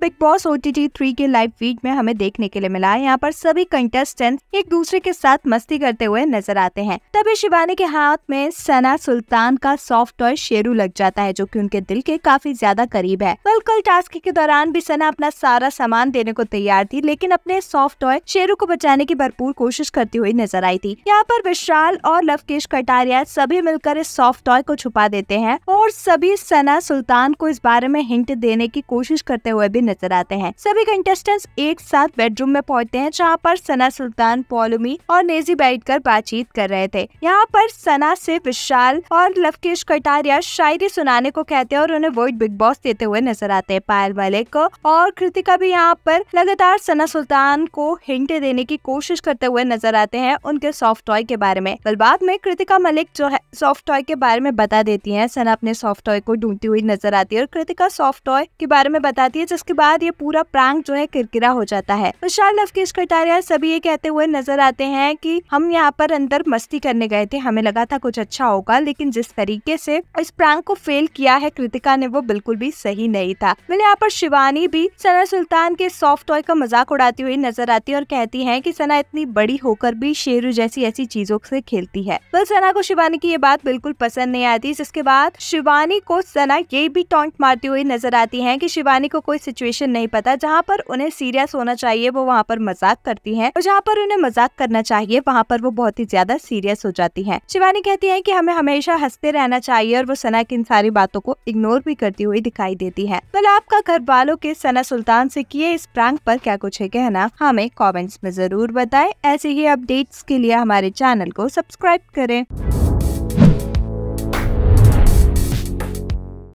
big Boss O T three के live feed में हमें देखने के लिए मिला है यहाँ पर सभी कंटेस्टेंट एक दूसरे के साथ मस्ती करते हुए नजर आते हैं तभी शिवानी के हाथ में सना सुल्तान का सॉफ्ट टॉय शेरू लग जाता है जो कि उनके दिल के काफी ज्यादा करीब है कल कल टास्क के दौरान भी सना अपना सारा सामान देने को तैयार थी लेकिन अपने सॉफ्ट टॉय शेरू को बचाने की भरपूर कोशिश करती हुई नजर आई थी यहाँ पर विशाल और लवकेश कटारिया सभी मिलकर इस सॉफ्ट टॉय को छुपा देते हैं और और सभी सना सुल्तान को इस बारे में हिंट देने की कोशिश करते हुए भी नजर आते हैं सभी कंटेस्टेंट्स एक साथ बेडरूम में पहुंचते हैं जहां पर सना सुल्तान पोलोमी और नेजी बैठकर बातचीत कर रहे थे यहाँ पर सना से विशाल और लवकेश कटारिया शायरी सुनाने को कहते हैं और उन्हें वोट बिग बॉस देते हुए नजर आते हैं पायल वाले को और कृतिका भी यहाँ पर लगातार सना सुल्तान को हिंट देने की कोशिश करते हुए नजर आते हैं उनके सॉफ्ट टॉय के बारे में पर बाद में कृतिका मलिक जो है सॉफ्ट टॉय के बारे में बता देती है सना अपने सॉफ्ट टॉय को ढूंढती हुई नजर आती है और कृतिका सॉफ्ट टॉय के बारे में बताती है जिसके बाद ये पूरा प्रांग जो है किरकिरा हो जाता है विशाल लवकेश कटारिया सभी ये कहते हुए नजर आते हैं की हम यहाँ पर अंदर मस्ती करने गए थे हमें लगा था कुछ अच्छा होगा लेकिन जिस तरीके से इस प्रांग को फेल किया है कृतिका ने वो बिल्कुल भी सही नहीं था मैंने यहाँ पर शिवानी भी सना सुल्तान के सॉफ्ट टॉय का मजाक उड़ाती हुई नजर आती है और कहती है की सना इतनी बड़ी होकर भी शेरू जैसी ऐसी चीजों से खेलती है वह सना को शिवानी की ये बात बिल्कुल पसंद नहीं आती जिसके बाद शिवानी को सना ये भी टॉन्ट मारती हुई नजर आती हैं कि शिवानी को कोई सिचुएशन नहीं पता जहाँ पर उन्हें सीरियस होना चाहिए वो वहाँ पर मजाक करती हैं और जहाँ पर उन्हें मजाक करना चाहिए वहाँ पर वो बहुत ही ज्यादा सीरियस हो जाती हैं शिवानी कहती है की हमें हमेशा हंसते रहना चाहिए और वो सना की इन सारी बातों को इग्नोर भी करती हुई दिखाई देती है कल तो आपका घर वालों के सना सुल्तान से किए इस प्रांग पर क्या कुछ है कहना हमें कमेंट्स में जरूर बताएं ऐसे ही अपडेट्स के लिए हमारे चैनल को सब्सक्राइब करें